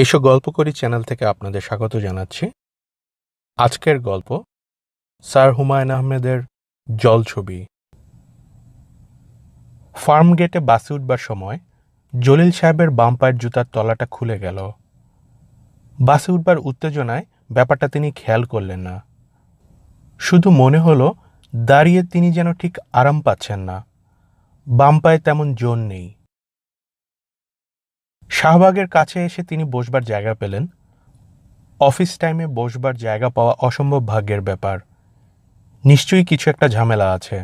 এইসব গল্প করি চ্যানেল থেকে আপনাদের স্বাগত জানাচ্ছি আজকের গল্প স্যার হুমায়ুন আহমেদের জল ছবি ফার্ম গেটে বাসে উঠবার সময় জলিল সাহেবের বাম পায়ের জুতার তলাটা খুলে গেল বাসে উঠবার উত্তেজনায় ব্যাপারটা তিনি খেয়াল করলেন না শুধু মনে হলো দাঁড়িয়ে তিনি যেন ঠিক আরাম পাচ্ছেন না বাম পায়ে তেমন জোর নেই শাহবাগের কাছে এসে তিনি বসবার জায়গা পেলেন অফিস টাইমে বসবার জায়গা পাওয়া অসম্ভব ভাগ্যের ব্যাপার নিশ্চয়ই কিছু একটা ঝামেলা আছে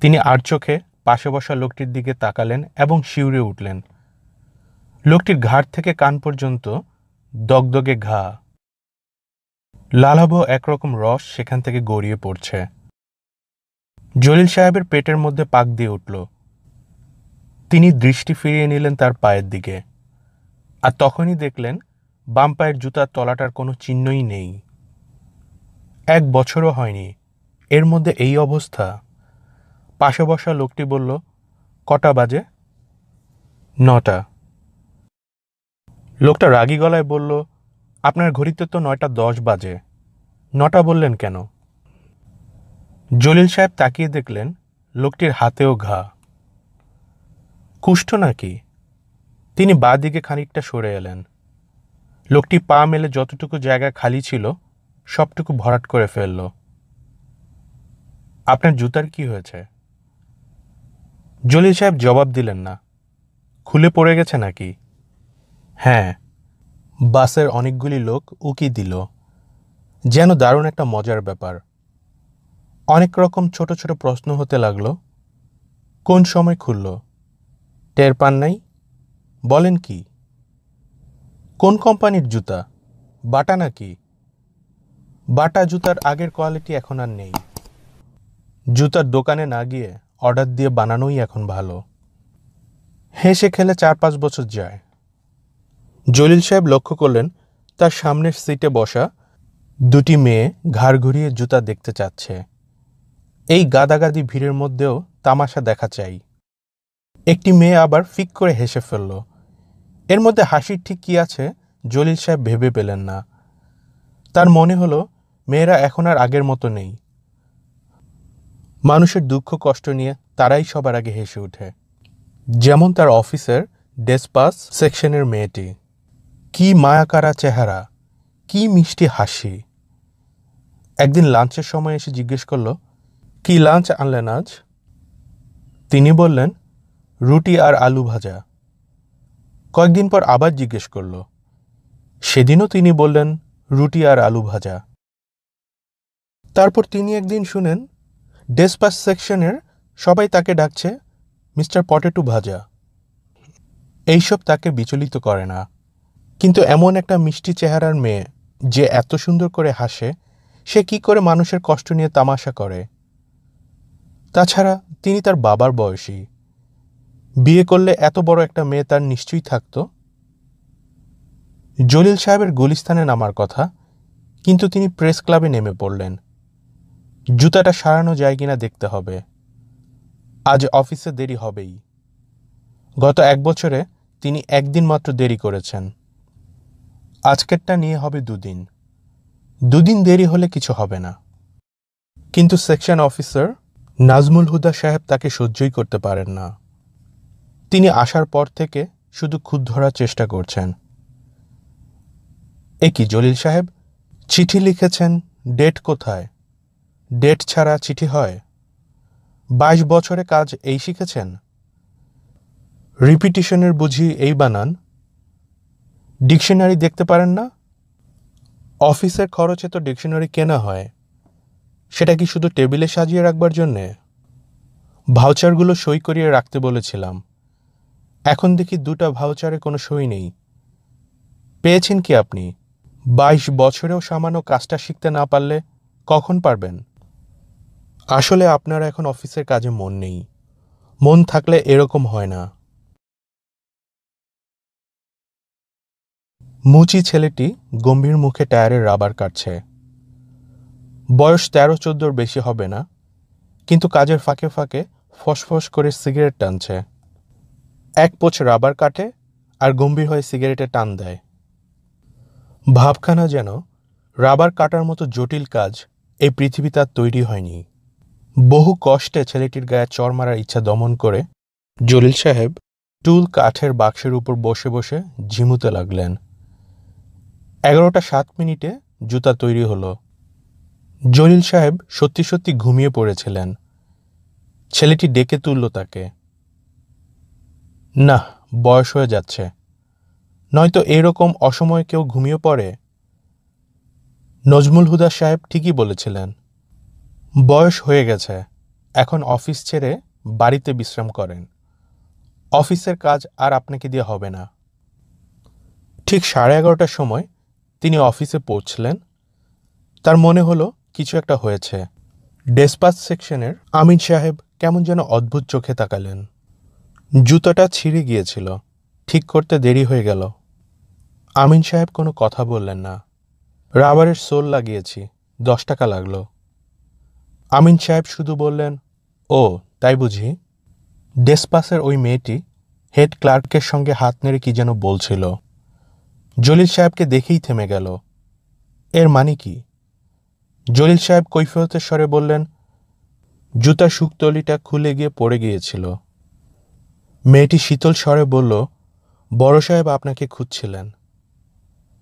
তিনি আর চোখে পাশে বসা লোকটির দিকে তাকালেন এবং শিউরে উঠলেন লোকটির ঘাট থেকে কান পর্যন্ত দগদগে ঘা লালাবহ একরকম রস সেখান থেকে গড়িয়ে পড়ছে জলিল সাহেবের পেটের মধ্যে পাক দিয়ে উঠল তিনি দৃষ্টি ফিরিয়ে নিলেন তার পায়ের দিকে আর তখনই দেখলেন বাম পায়ের জুতার তলাটার কোনো চিহ্নই নেই এক বছরও হয়নি এর মধ্যে এই অবস্থা পাশে বসা লোকটি বলল কটা বাজে নটা লোকটা রাগি গলায় বলল আপনার ঘড়িতে তো নয়টা দশ বাজে নটা বললেন কেন জলিল সাহেব তাকিয়ে দেখলেন লোকটির হাতেও ঘা কুষ্ঠ নাকি তিনি বা দিকে খানিকটা সরে এলেন লোকটি পা মেলে যতটুকু জায়গা খালি ছিল সবটুকু ভরাট করে ফেলল আপনার জুতার কি হয়েছে জলিল সাহেব জবাব দিলেন না খুলে পড়ে গেছে নাকি হ্যাঁ বাসের অনেকগুলি লোক উকি দিল যেন দারুণ একটা মজার ব্যাপার অনেক রকম ছোট ছোট প্রশ্ন হতে লাগলো কোন সময় খুললো টের পান নাই বলেন কি কোন কোম্পানির জুতা বাটা নাকি বাটা জুতার আগের কোয়ালিটি এখন আর নেই জুতার দোকানে না গিয়ে অর্ডার দিয়ে বানানোই এখন ভালো হেসে খেলে চার পাঁচ বছর যায় জলিল সাহেব লক্ষ্য করলেন তার সামনের সিটে বসা দুটি মেয়ে ঘাড় ঘুরিয়ে জুতা দেখতে চাচ্ছে এই গাদাগাদি ভিড়ের মধ্যেও তামাশা দেখা চাই একটি মেয়ে আবার ফিক করে হেসে ফেলল এর মধ্যে হাসির ঠিক কি আছে জলিল সাহেব ভেবে পেলেন না তার মনে হলো মেয়েরা এখন আর আগের মতো নেই মানুষের দুঃখ কষ্ট নিয়ে তারাই সবার আগে হেসে ওঠে যেমন তার অফিসের ডেসপাস সেকশনের মেয়েটি কি মায়াকারা চেহারা কি মিষ্টি হাসি একদিন লাঞ্চের সময় এসে জিজ্ঞেস করল কি লাঞ্চ আনলেন আজ তিনি বললেন রুটি আর আলু ভাজা কয়েকদিন পর আবার জিজ্ঞেস করল সেদিনও তিনি বললেন রুটি আর আলু ভাজা তারপর তিনি একদিন শুনেন ডেসপাস সেকশনের সবাই তাকে ডাকছে মিস্টার পটেটু ভাজা এইসব তাকে বিচলিত করে না কিন্তু এমন একটা মিষ্টি চেহারার মেয়ে যে এত সুন্দর করে হাসে সে কি করে মানুষের কষ্ট নিয়ে তামাশা করে তাছাড়া তিনি তার বাবার বয়সী বিয়ে করলে এত বড় একটা মেয়ে তার নিশ্চয়ই থাকত জলিল সাহেবের গুলিস্তানে নামার কথা কিন্তু তিনি প্রেস ক্লাবে নেমে পড়লেন জুতাটা সারানো যায় কিনা দেখতে হবে আজ অফিসে দেরি হবেই গত এক বছরে তিনি একদিন মাত্র দেরি করেছেন আজকেরটা নিয়ে হবে দুদিন দুদিন দেরি হলে কিছু হবে না কিন্তু সেকশন অফিসার নাজমুল হুদা সাহেব তাকে সহ্যই করতে পারেন না তিনি আসার পর থেকে শুধু খুদ ধরার চেষ্টা করছেন এ কি জলিল সাহেব চিঠি লিখেছেন ডেট কোথায় ডেট ছাড়া চিঠি হয় বাইশ বছরে কাজ এই শিখেছেন রিপিটিশনের বুঝি এই বানান ডিকশনারি দেখতে পারেন না অফিসের খরচে তো ডিকশনারি কেনা হয় সেটা কি শুধু টেবিলে সাজিয়ে রাখবার জন্যে ভাউচারগুলো সই করিয়ে রাখতে বলেছিলাম এখন দেখি দুটা ভাউচারে কোনো সই নেই পেয়েছেন কি আপনি বাইশ বছরেও সামান্য কাজটা শিখতে না পারলে কখন পারবেন আসলে আপনার এখন অফিসের কাজে মন নেই মন থাকলে এরকম হয় না মুচি ছেলেটি গম্ভীর মুখে টায়ারের রাবার কাটছে বয়স তেরো চোদ্দোর বেশি হবে না কিন্তু কাজের ফাঁকে ফাঁকে ফসফস করে সিগারেট টানছে এক পোছ রাবার কাটে আর গম্ভীর হয়ে সিগারেটে টান দেয় ভাবখানা যেন রাবার কাটার মতো জটিল কাজ এই পৃথিবী তার তৈরি হয়নি বহু কষ্টে ছেলেটির গায়ে চর মারার ইচ্ছা দমন করে জলিল সাহেব টুল কাঠের বাক্সের উপর বসে বসে ঝিমুতে লাগলেন এগারোটা সাত মিনিটে জুতা তৈরি হলো জলিল সাহেব সত্যি সত্যি ঘুমিয়ে পড়েছিলেন ছেলেটি ডেকে তুলল তাকে না বয়স হয়ে যাচ্ছে নয়তো এরকম অসময়ে কেউ ঘুমিয়ে পড়ে নজমুল হুদা সাহেব ঠিকই বলেছিলেন বয়স হয়ে গেছে এখন অফিস ছেড়ে বাড়িতে বিশ্রাম করেন অফিসের কাজ আর আপনাকে দিয়ে হবে না ঠিক সাড়ে এগারোটার সময় তিনি অফিসে পৌঁছলেন তার মনে হলো কিছু একটা হয়েছে ডেসপাস সেকশনের আমিন সাহেব কেমন যেন অদ্ভুত চোখে তাকালেন জুতাটা ছিঁড়ে গিয়েছিল ঠিক করতে দেরি হয়ে গেল আমিন সাহেব কোনো কথা বললেন না রাবারের সোল লাগিয়েছি দশ টাকা লাগলো আমিন সাহেব শুধু বললেন ও তাই বুঝি ডেসপাসের ওই মেয়েটি হেড ক্লার্কের সঙ্গে হাত নেড়ে কি যেন বলছিল জলিল সাহেবকে দেখেই থেমে গেল এর মানে কি জলিল সাহেব কৈফিয়তের স্বরে বললেন জুতা শুকতলিটা খুলে গিয়ে পড়ে গিয়েছিল মেয়েটি শীতল স্বরে বলল বড় সাহেব আপনাকে খুঁজছিলেন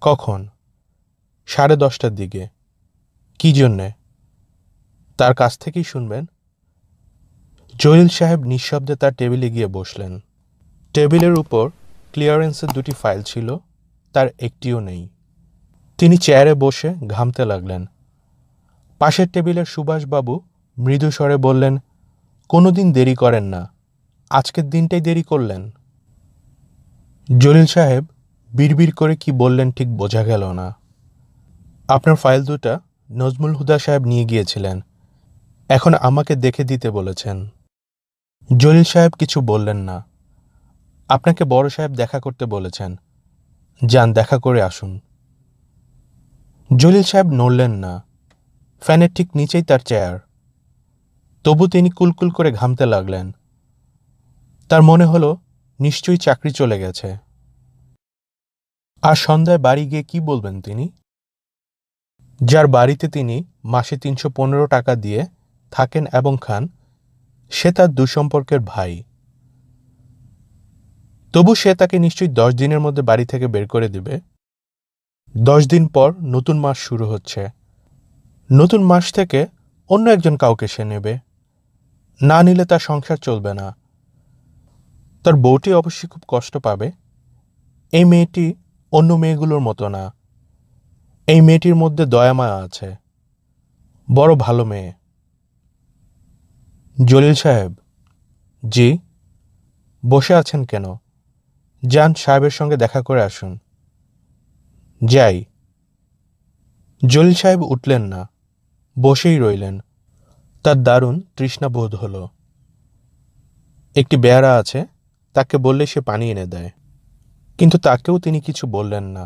কখন সাড়ে দশটার দিকে কি জন্যে তার কাছ থেকেই শুনবেন জহিল সাহেব নিঃশব্দে তার টেবিলে গিয়ে বসলেন টেবিলের উপর ক্লিয়ারেন্সের দুটি ফাইল ছিল তার একটিও নেই তিনি চেয়ারে বসে ঘামতে লাগলেন পাশের টেবিলের সুভাষবাবু মৃদু স্বরে বললেন কোনো দিন দেরি করেন না আজকের দিনটাই দেরি করলেন জলিল সাহেব বিড়বিড় করে কি বললেন ঠিক বোঝা গেল না আপনার ফাইল দুটা নজমুল হুদা সাহেব নিয়ে গিয়েছিলেন এখন আমাকে দেখে দিতে বলেছেন জলিল সাহেব কিছু বললেন না আপনাকে বড় সাহেব দেখা করতে বলেছেন যান দেখা করে আসুন জলিল সাহেব নড়লেন না ফ্যানের ঠিক নিচেই তার চেয়ার তবু তিনি কুলকুল করে ঘামতে লাগলেন তার মনে হলো নিশ্চয়ই চাকরি চলে গেছে আর সন্ধ্যায় বাড়ি গিয়ে কি বলবেন তিনি যার বাড়িতে তিনি মাসে তিনশো পনেরো টাকা দিয়ে থাকেন এবং খান সে তার দুসম্পর্কের ভাই তবু সে তাকে নিশ্চয়ই দশ দিনের মধ্যে বাড়ি থেকে বের করে দেবে দশ দিন পর নতুন মাস শুরু হচ্ছে নতুন মাস থেকে অন্য একজন কাউকে সে নেবে না নিলে তার সংসার চলবে না তার বউটি অবশ্যই খুব কষ্ট পাবে এই মেয়েটি অন্য মেয়েগুলোর মতো না এই মেয়েটির মধ্যে দয়ামায়া আছে বড় ভালো মেয়ে জলিল সাহেব জি বসে আছেন কেন যান সাহেবের সঙ্গে দেখা করে আসুন যাই জলিল সাহেব উঠলেন না বসেই রইলেন তার দারুণ তৃষ্ণা বোধ একটি বেয়ারা আছে তাকে বললে সে পানি এনে দেয় কিন্তু তাকেও তিনি কিছু বললেন না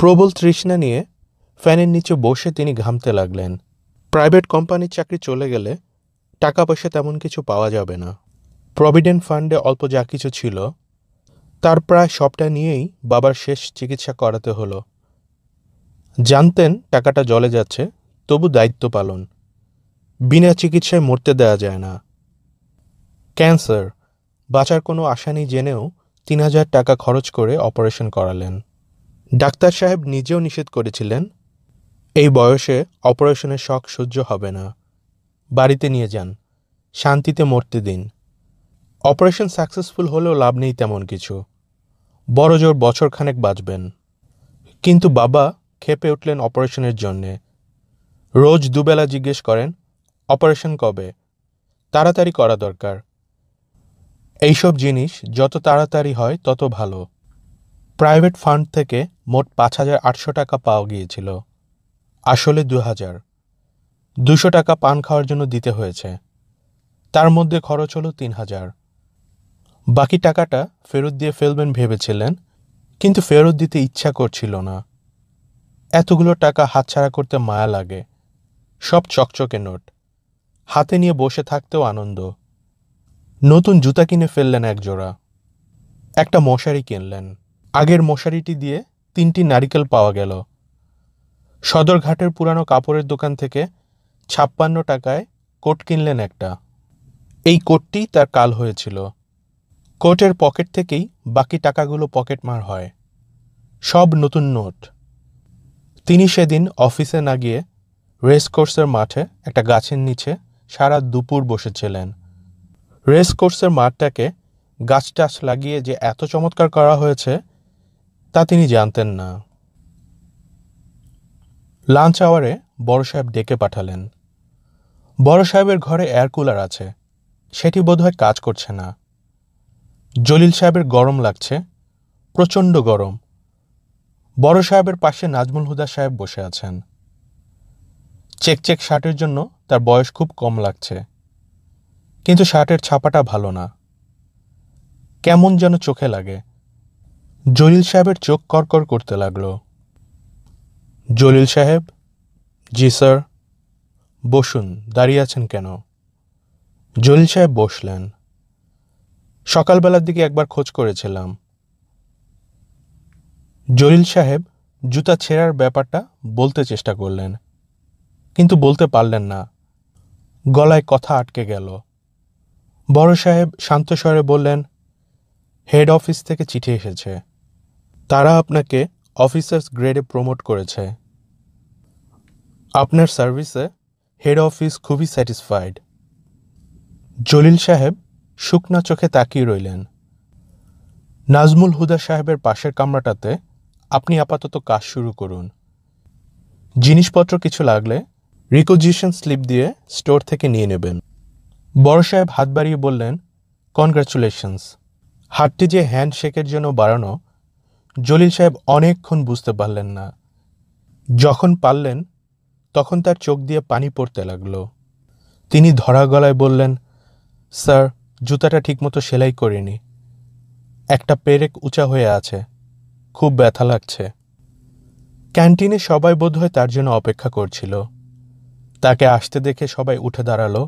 প্রবল তৃষ্ণা নিয়ে ফ্যানের নিচে বসে তিনি ঘামতে লাগলেন প্রাইভেট কোম্পানির চাকরি চলে গেলে টাকা পয়সা তেমন কিছু পাওয়া যাবে না প্রভিডেন্ট ফান্ডে অল্প যা কিছু ছিল তার প্রায় সবটা নিয়েই বাবার শেষ চিকিৎসা করাতে হলো জানতেন টাকাটা জলে যাচ্ছে তবু দায়িত্ব পালন বিনা চিকিৎসায় মরতে দেওয়া যায় না ক্যান্সার বাঁচার কোনো আশা নেই জেনেও তিন হাজার টাকা খরচ করে অপারেশন করালেন ডাক্তার সাহেব নিজেও নিষেধ করেছিলেন এই বয়সে অপারেশনের শখ সহ্য হবে না বাড়িতে নিয়ে যান শান্তিতে মরতে দিন অপারেশন সাকসেসফুল হলেও লাভ নেই তেমন কিছু বড় জোর বছরখানেক বাঁচবেন কিন্তু বাবা খেপে উঠলেন অপারেশনের জন্যে রোজ দুবেলা জিজ্ঞেস করেন অপারেশন কবে তাড়াতাড়ি করা দরকার এইসব জিনিস যত তাড়াতাড়ি হয় তত ভালো প্রাইভেট ফান্ড থেকে মোট পাঁচ হাজার আটশো টাকা পাওয়া গিয়েছিল আসলে দু হাজার দুশো টাকা পান খাওয়ার জন্য দিতে হয়েছে তার মধ্যে খরচ হলো তিন হাজার বাকি টাকাটা ফেরত দিয়ে ফেলবেন ভেবেছিলেন কিন্তু ফেরত দিতে ইচ্ছা করছিল না এতগুলো টাকা হাতছাড়া করতে মায়া লাগে সব চকচকে নোট হাতে নিয়ে বসে থাকতেও আনন্দ নতুন জুতা কিনে ফেললেন এক জোড়া একটা মশারি কিনলেন আগের মশারিটি দিয়ে তিনটি নারিকেল পাওয়া গেল সদরঘাটের পুরানো কাপড়ের দোকান থেকে ছাপ্পান্ন টাকায় কোট কিনলেন একটা এই কোটটি তার কাল হয়েছিল কোটের পকেট থেকেই বাকি টাকাগুলো পকেট মার হয় সব নতুন নোট তিনি সেদিন অফিসে না গিয়ে রেসকোর্সের মাঠে একটা গাছের নিচে সারা দুপুর বসেছিলেন রেস কোর্সের মাঠটাকে গাছ টাছ লাগিয়ে যে এত চমৎকার করা হয়েছে তা তিনি জানতেন না লাঞ্চ আওয়ারে বড় সাহেব ডেকে পাঠালেন বড় সাহেবের ঘরে এয়ার কুলার আছে সেটি বোধহয় কাজ করছে না জলিল সাহেবের গরম লাগছে প্রচণ্ড গরম বড় সাহেবের পাশে নাজমুল হুদা সাহেব বসে আছেন চেক চেক শার্টের জন্য তার বয়স খুব কম লাগছে কিন্তু শার্টের ছাপাটা ভালো না কেমন যেন চোখে লাগে জলিল সাহেবের চোখ করকর করতে লাগলো জলিল সাহেব জি স্যার বসুন দাঁড়িয়ে আছেন কেন জলিল সাহেব বসলেন সকালবেলার দিকে একবার খোঁজ করেছিলাম জলিল সাহেব জুতা ছেঁড়ার ব্যাপারটা বলতে চেষ্টা করলেন কিন্তু বলতে পারলেন না গলায় কথা আটকে গেল বড় সাহেব শান্ত স্বরে বললেন হেড অফিস থেকে চিঠি এসেছে তারা আপনাকে অফিসার্স গ্রেডে প্রমোট করেছে আপনার সার্ভিসে হেড অফিস খুবই স্যাটিসফাইড জলিল সাহেব শুকনা চোখে তাকিয়ে রইলেন নাজমুল হুদা সাহেবের পাশের কামরাটাতে আপনি আপাতত কাজ শুরু করুন জিনিসপত্র কিছু লাগলে রিকোজিশন স্লিপ দিয়ে স্টোর থেকে নিয়ে নেবেন বড় সাহেব হাত বাড়িয়ে বললেন কনগ্রাচুলেশনস হাতটি যে হ্যান্ডশেকের জন্য বাড়ানো জলিল সাহেব অনেকক্ষণ বুঝতে পারলেন না যখন পারলেন তখন তার চোখ দিয়ে পানি পড়তে লাগলো তিনি ধরা গলায় বললেন স্যার জুতাটা ঠিকমতো সেলাই করিনি একটা পেরেক উঁচা হয়ে আছে খুব ব্যথা লাগছে ক্যান্টিনে সবাই বোধহয় তার জন্য অপেক্ষা করছিল তাকে আসতে দেখে সবাই উঠে দাঁড়ালো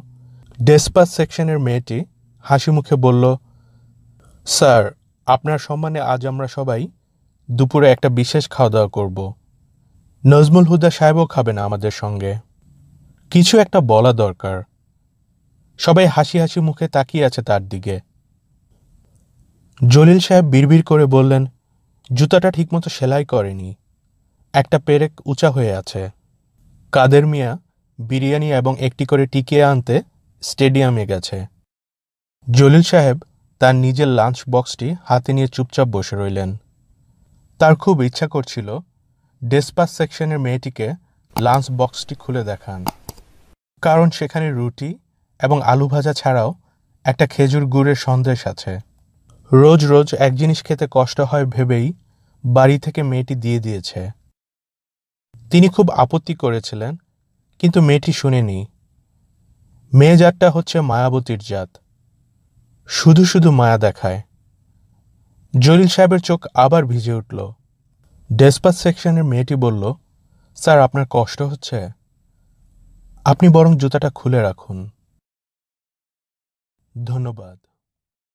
ডেসপাস সেকশনের মেয়েটি হাসি মুখে বলল স্যার আপনার সম্মানে আজ আমরা সবাই দুপুরে একটা বিশেষ খাওয়া দাওয়া করব নজমুল হুদা সাহেবও খাবে না আমাদের সঙ্গে কিছু একটা বলা দরকার সবাই হাসি হাসি মুখে তাকিয়ে আছে তার দিকে জলিল সাহেব বিড়বিড় করে বললেন জুতাটা ঠিকমতো সেলাই করেনি একটা পেরেক উঁচা হয়ে আছে কাদের মিয়া বিরিয়ানি এবং একটি করে টিকিয়ে আনতে স্টেডিয়ামে গেছে জলিল সাহেব তার নিজের লাঞ্চ বক্সটি হাতে নিয়ে চুপচাপ বসে রইলেন তার খুব ইচ্ছা করছিল ডেসপাস সেকশনের মেয়েটিকে লাঞ্চ বক্সটি খুলে দেখান কারণ সেখানে রুটি এবং আলু ভাজা ছাড়াও একটা খেজুর গুড়ের সন্দেশ আছে রোজ রোজ এক জিনিস খেতে কষ্ট হয় ভেবেই বাড়ি থেকে মেয়েটি দিয়ে দিয়েছে তিনি খুব আপত্তি করেছিলেন কিন্তু মেয়েটি শুনেনি মেয়ে জাতটা হচ্ছে মায়াবতীর জাত শুধু শুধু মায়া দেখায় জলিল সাহেবের চোখ আবার ভিজে উঠল ডেসপাস সেকশনের মেয়েটি বলল স্যার আপনার কষ্ট হচ্ছে আপনি বরং জুতাটা খুলে রাখুন ধন্যবাদ